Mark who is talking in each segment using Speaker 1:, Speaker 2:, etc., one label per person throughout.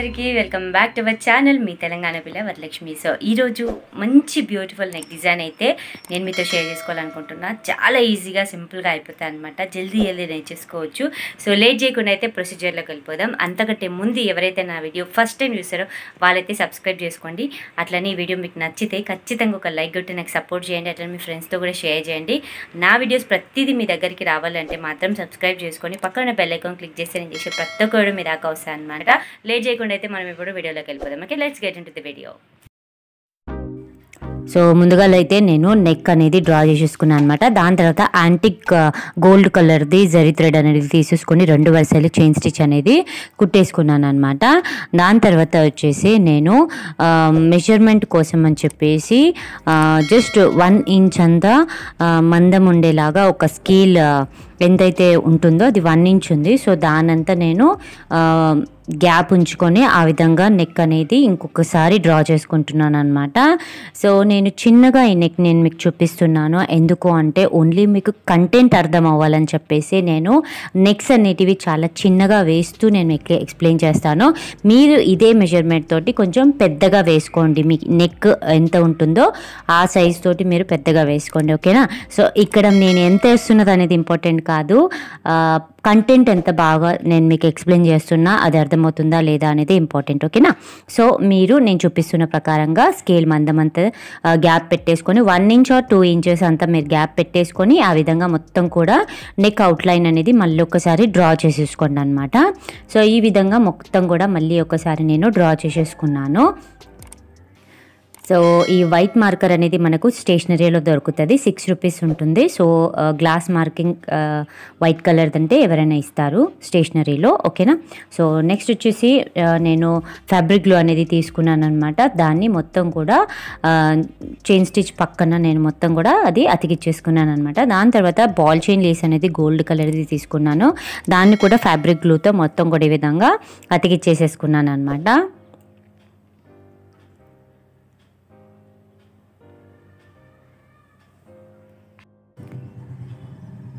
Speaker 1: అందరికీ welcome back to our channel మీ తెలంగాణ పిల్ల వరలక్ష్మి సో ఈరోజు మంచి బ్యూటిఫుల్ నెక్ డిజైన్ అయితే నేను మీతో షేర్ చేసుకోవాలనుకుంటున్నా చాలా ఈజీగా సింపుల్గా అయిపోతాయి అనమాట జల్దీ జల్దీ నేర్చేసుకోవచ్చు సో లేట్ చేయకుండా అయితే ప్రొసీజర్లోకి వెళ్ళిపోదాం అంతకంటే ముందు ఎవరైతే నా వీడియో ఫస్ట్ టైం చూసారో వాళ్ళైతే సబ్స్క్రైబ్ చేసుకోండి అట్లనే ఈ వీడియో మీకు నచ్చితే ఖచ్చితంగా ఒక లైక్ కొట్టి నాకు సపోర్ట్ చేయండి అట్లా మీ ఫ్రెండ్స్తో కూడా షేర్ చేయండి నా వీడియోస్ ప్రతిదీ మీ దగ్గరికి రావాలంటే మాత్రం సబ్స్క్రైబ్ చేసుకొని పక్కన బెల్ ఐకాన్ క్లిక్ చేస్తే నేను చేసే ప్రతి ఒక్కరు మీరు దాకా వస్తాను అనమాట లేట్ చేయకుండా లేకుండా అయితే మనం ఇప్పుడు వీడియోలోకి వెళ్ళిపోదాం okay let's get into the video so ముందుగా అయితే నేను నెక్ అనేది డ్రా చేసేసుకున్నాను అనమాట దాని తర్వాత యాంటిక్ గోల్డ్ కలర్ది జరీ థ్రెడ్ అనేది తీసేసుకొని రెండు వరుసలు చైన్ స్టిచ్ అనేది కుట్టేసుకున్నాను అనమాట దాని తర్వాత వచ్చేసి నేను మెజర్మెంట్ uh, కోసం అని చెప్పేసి జస్ట్ వన్ ఇంచ్ అంతా uh, మందం ఉండేలాగా ఒక స్కేల్ ఎంతైతే ఉంటుందో అది వన్ ఇంచ్ ఉంది సో దానంతా నేను గ్యాప్ ఉంచుకొని ఆ విధంగా నెక్ అనేది ఇంకొకసారి డ్రా చేసుకుంటున్నాను అనమాట సో నేను చిన్నగా ఈ నెక్ నేను మీకు చూపిస్తున్నాను ఎందుకు అంటే ఓన్లీ మీకు కంటెంట్ అర్థం అవ్వాలని చెప్పేసి నేను నెక్స్ అనేటివి చాలా చిన్నగా వేస్తూ నేను మీకు ఎక్స్ప్లెయిన్ చేస్తాను మీరు ఇదే మెజర్మెంట్ తోటి కొంచెం పెద్దగా వేసుకోండి మీ నెక్ ఎంత ఉంటుందో ఆ సైజ్ తోటి మీరు పెద్దగా వేసుకోండి ఓకేనా సో ఇక్కడ నేను ఎంత వేస్తున్నది అనేది ఇంపార్టెంట్ కాదు కంటెంట్ ఎంత బాగా నేను మీకు ఎక్స్ప్లెయిన్ చేస్తున్నా అది అర్థమవుతుందా లేదా అనేది ఇంపార్టెంట్ ఓకేనా సో మీరు నేను చూపిస్తున్న ప్రకారంగా స్కేల్ మందమంత గ్యాప్ పెట్టేసుకొని one inch or two inches అంతా మీరు గ్యాప్ పెట్టేసుకొని ఆ విధంగా మొత్తం కూడా నెక్ అవుట్లైన్ అనేది మళ్ళీ ఒకసారి డ్రా చేసేసుకోండి అనమాట సో ఈ విధంగా మొత్తం కూడా మళ్ళీ ఒకసారి నేను డ్రా చేసేసుకున్నాను సో ఈ వైట్ మార్కర్ అనేది మనకు స్టేషనరీలో దొరుకుతుంది సిక్స్ రూపీస్ ఉంటుంది సో గ్లాస్ మార్కింగ్ వైట్ కలర్ది అంటే ఎవరైనా ఇస్తారు స్టేషనరీలో ఓకేనా సో నెక్స్ట్ వచ్చేసి నేను ఫ్యాబ్రిక్ గ్లో అనేది తీసుకున్నాను అనమాట దాన్ని మొత్తం కూడా చైన్ స్టిచ్ పక్కన నేను మొత్తం కూడా అది అతికిచ్చేసుకున్నాను అనమాట దాని తర్వాత బాల్ చైన్ లేస్ అనేది గోల్డ్ కలర్ది తీసుకున్నాను దాన్ని కూడా ఫ్యాబ్రిక్ గ్లూతో మొత్తం కూడా ఈ విధంగా అతికిచ్చేసేసుకున్నాను అనమాట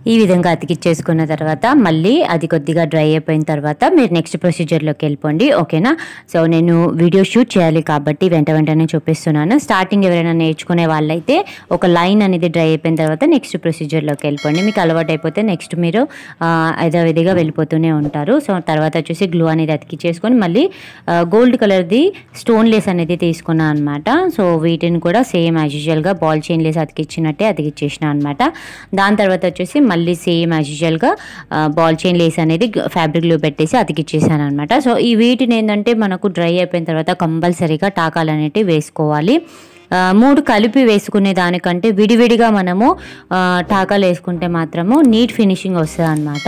Speaker 1: ఈ విధంగా అతికిచ్చేసుకున్న తర్వాత మళ్ళీ అది కొద్దిగా డ్రై అయిపోయిన తర్వాత మీరు నెక్స్ట్ ప్రొసీజర్లోకి వెళ్ళిపోండి ఓకేనా సో నేను వీడియో షూట్ చేయాలి కాబట్టి వెంట వెంటనే చూపిస్తున్నాను స్టార్టింగ్ ఎవరైనా నేర్చుకునే వాళ్ళైతే ఒక లైన్ అనేది డ్రై అయిపోయిన తర్వాత నెక్స్ట్ ప్రొసీజర్లోకి వెళ్ళిపోండి మీకు అలవాటు అయిపోతే నెక్స్ట్ మీరు యథావిధిగా వెళ్ళిపోతూనే ఉంటారు సో తర్వాత వచ్చేసి గ్లూ అనేది అతికిచ్చేసుకొని మళ్ళీ గోల్డ్ కలర్ది స్టోన్ లెస్ అనేది తీసుకున్నాను అనమాట సో వీటిని కూడా సేమ్ యాజ్ యూజువల్గా బాల్ చైన్ అతికిచ్చినట్టే అతికిచ్చేసిన అనమాట దాని తర్వాత వచ్చేసి మళ్ళీ మళ్ళీ సేమ్ యాజ్ యూజువల్గా బాల్ చైన్ లేస్ అనేది ఫ్యాబ్రిక్లో పెట్టేసి అతికిచ్చేసాను అనమాట సో ఈ వీటిని ఏంటంటే మనకు డ్రై అయిపోయిన తర్వాత కంపల్సరీగా టాకాలు అనేటివి వేసుకోవాలి మూడు కలిపి వేసుకునే దానికంటే విడివిడిగా మనము టాకాలు వేసుకుంటే మాత్రము నీట్ ఫినిషింగ్ వస్తుంది అనమాట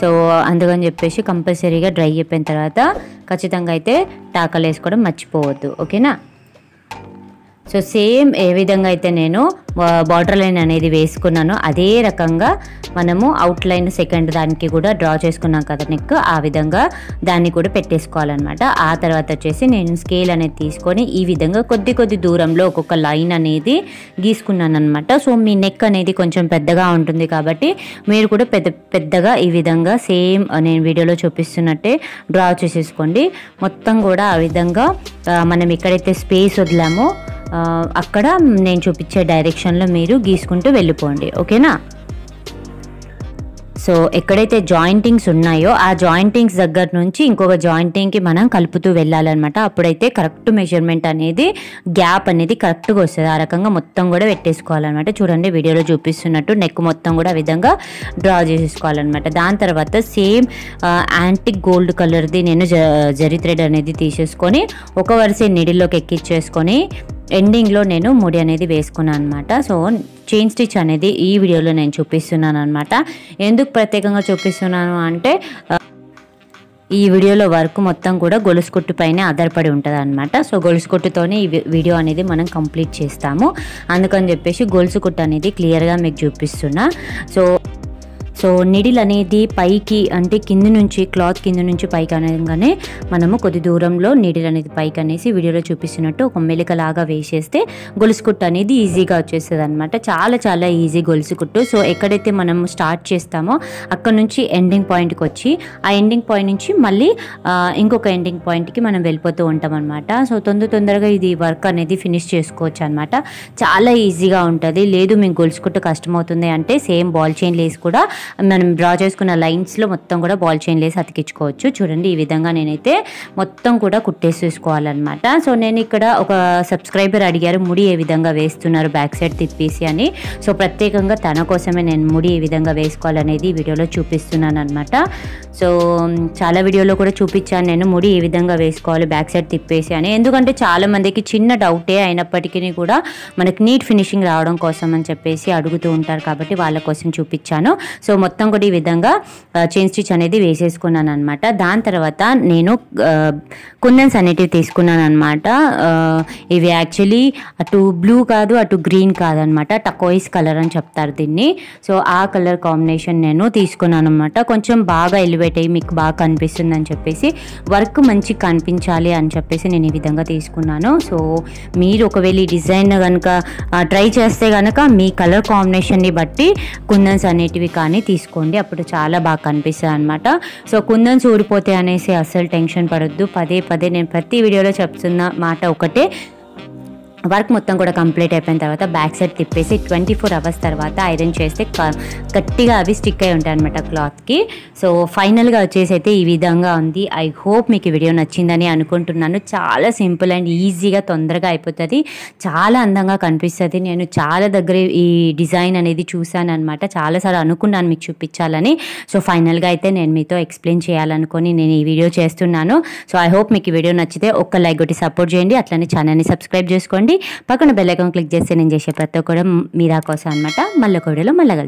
Speaker 1: సో అందుకని చెప్పేసి కంపల్సరీగా డ్రై అయిపోయిన తర్వాత ఖచ్చితంగా అయితే టాకాలు వేసుకోవడం మర్చిపోవద్దు ఓకేనా సో సేమ్ ఏ విధంగా అయితే నేను బార్డర్ లైన్ అనేది వేసుకున్నానో అదే రకంగా మనము అవుట్ లైన్ సెకండ్ దానికి కూడా డ్రా చేసుకున్నాం కదా నెక్ ఆ విధంగా దాన్ని కూడా పెట్టేసుకోవాలన్నమాట ఆ తర్వాత వచ్చేసి నేను స్కేల్ అనేది తీసుకొని ఈ విధంగా కొద్ది కొద్ది దూరంలో ఒక్కొక్క లైన్ అనేది గీసుకున్నాను అనమాట సో మీ నెక్ అనేది కొంచెం పెద్దగా ఉంటుంది కాబట్టి మీరు కూడా పెద్ద పెద్దగా ఈ విధంగా సేమ్ నేను వీడియోలో చూపిస్తున్నట్టే డ్రా చేసేసుకోండి మొత్తం కూడా ఆ విధంగా మనం ఎక్కడైతే స్పేస్ వదిలామో అక్కడ నేను చూపించే డైరెక్షన్లో మీరు గీసుకుంటూ వెళ్ళిపోండి ఓకేనా సో ఎక్కడైతే జాయింటింగ్స్ ఉన్నాయో ఆ జాయింటింగ్స్ దగ్గర నుంచి ఇంకొక జాయింటింగ్కి మనం కలుపుతూ వెళ్ళాలన్నమాట అప్పుడైతే కరెక్ట్ మెజర్మెంట్ అనేది గ్యాప్ అనేది కరెక్ట్గా వస్తుంది ఆ రకంగా మొత్తం కూడా పెట్టేసుకోవాలన్నమాట చూడండి వీడియోలో చూపిస్తున్నట్టు నెక్ మొత్తం కూడా ఆ విధంగా డ్రా చేసేసుకోవాలన్నమాట దాని తర్వాత సేమ్ యాంటిక్ గోల్డ్ కలర్ది నేను జరి థ్రెడ్ అనేది తీసేసుకొని ఒక వరుసే నిడిలోకి ఎక్కించేసుకొని ఎండింగ్లో నేను ముడి అనేది వేసుకున్నాను అనమాట సో చైన్ స్టిచ్ అనేది ఈ వీడియోలో నేను చూపిస్తున్నాను అనమాట ఎందుకు ప్రత్యేకంగా చూపిస్తున్నాను అంటే ఈ వీడియోలో వర్క్ మొత్తం కూడా గొలుసు కొట్టు పైన ఆధారపడి ఉంటుంది అనమాట సో గొలుసు కొట్టుతోనే ఈ వీడియో అనేది మనం కంప్లీట్ చేస్తాము అందుకని చెప్పేసి గొలుసు కొట్టు అనేది క్లియర్గా మీకు చూపిస్తున్నా సో సో నిడిల్ అనేది పైకి అంటే కింది నుంచి క్లాత్ కింద నుంచి పైకి అనగానే మనము కొద్ది దూరంలో నిడిల్ అనేది పైకి అనేసి వీడియోలో చూపిస్తున్నట్టు ఒక మెలికలాగా వేసేస్తే గొలుసుకుట్టు అనేది ఈజీగా వచ్చేస్తుంది అనమాట చాలా చాలా ఈజీ గొలుసుకుట్టు సో ఎక్కడైతే మనం స్టార్ట్ చేస్తామో అక్కడ నుంచి ఎండింగ్ పాయింట్కి వచ్చి ఆ ఎండింగ్ పాయింట్ నుంచి మళ్ళీ ఇంకొక ఎండింగ్ పాయింట్కి మనం వెళ్ళిపోతూ ఉంటాం అనమాట సో తొందర తొందరగా ఇది వర్క్ అనేది ఫినిష్ చేసుకోవచ్చు అనమాట చాలా ఈజీగా ఉంటుంది లేదు మీకు గొలుసుకుంటూ కష్టమవుతుంది అంటే సేమ్ బాల్ చైన్ లేసి కూడా మనం డ్రా చేసుకున్న లైన్స్లో మొత్తం కూడా బాల్ చైన్ లేసి అతికించుకోవచ్చు చూడండి ఈ విధంగా నేనైతే మొత్తం కూడా కుట్టేసేసుకోవాలన్నమాట సో నేను ఇక్కడ ఒక సబ్స్క్రైబర్ అడిగారు ముడి ఏ విధంగా వేస్తున్నారు బ్యాక్ సైడ్ తిప్పేసి అని సో ప్రత్యేకంగా తన కోసమే నేను ముడి ఏ విధంగా వేసుకోవాలనేది వీడియోలో చూపిస్తున్నాను అనమాట సో చాలా వీడియోలో కూడా చూపించాను నేను ముడి ఏ విధంగా వేసుకోవాలి బ్యాక్ సైడ్ తిప్పేసి అని ఎందుకంటే చాలామందికి చిన్న డౌటే అయినప్పటికీ కూడా మనకి నీట్ ఫినిషింగ్ రావడం కోసం అని చెప్పేసి అడుగుతూ ఉంటారు కాబట్టి వాళ్ళ కోసం చూపించాను సో మొత్తం కూడా ఈ విధంగా చైన్ స్టిచ్ అనేది వేసేసుకున్నాను అనమాట దాని తర్వాత నేను కుందన్స్ అనేటివి తీసుకున్నాను అనమాట ఇవి యాక్చువల్లీ అటు బ్లూ కాదు అటు గ్రీన్ కాదనమాట టకోయిస్ కలర్ అని చెప్తారు దీన్ని సో ఆ కలర్ కాంబినేషన్ నేను తీసుకున్నాను అనమాట కొంచెం బాగా ఎలివేట్ అయ్యి మీకు బాగా కనిపిస్తుంది అని చెప్పేసి వర్క్ మంచి కనిపించాలి అని చెప్పేసి నేను ఈ విధంగా తీసుకున్నాను సో మీరు ఒకవేళ ఈ డిజైన్ కనుక ట్రై చేస్తే కనుక మీ కలర్ కాంబినేషన్ని బట్టి కుందన్స్ అనేటివి కానీ తీసుకోండి అప్పుడు చాలా బాగా కనిపిస్తుంది అనమాట సో కుందన్ ఊడిపోతే అనేసి అస్సలు టెన్షన్ పడద్దు పదే పదే నేను ప్రతి వీడియోలో చెప్తున్న మాట ఒకటే వర్క్ మొత్తం కూడా కంప్లీట్ అయిపోయిన తర్వాత బ్యాక్ సైడ్ తిప్పేసి ట్వంటీ ఫోర్ అవర్స్ తర్వాత ఐరన్ చేస్తే గట్టిగా అవి స్టిక్ అయి ఉంటాయి అనమాట క్లాత్కి సో ఫైనల్గా వచ్చేసి అయితే ఈ విధంగా ఉంది ఐ హోప్ మీకు వీడియో నచ్చిందని అనుకుంటున్నాను చాలా సింపుల్ అండ్ ఈజీగా తొందరగా అయిపోతుంది చాలా అందంగా కనిపిస్తుంది నేను చాలా దగ్గర ఈ డిజైన్ అనేది చూశాను అనమాట చాలాసార్లు అనుకున్నాను మీకు చూపించాలని సో ఫైనల్గా అయితే నేను మీతో ఎక్స్ప్లెయిన్ చేయాలనుకొని నేను ఈ వీడియో చేస్తున్నాను సో ఐ హోప్ మీకు వీడియో నచ్చితే ఒక్క లైక్ ఒకటి సపోర్ట్ చేయండి అట్లనే ఛానల్ని సబ్స్క్రైబ్ చేసుకోండి పక్కన బెల్లైకాన్ క్లిక్ చేస్తే నేను చేసే ప్రతి ఒక్కడం మీరా కోసం అనమాట మళ్ళీ వీడియోలో మళ్ళీ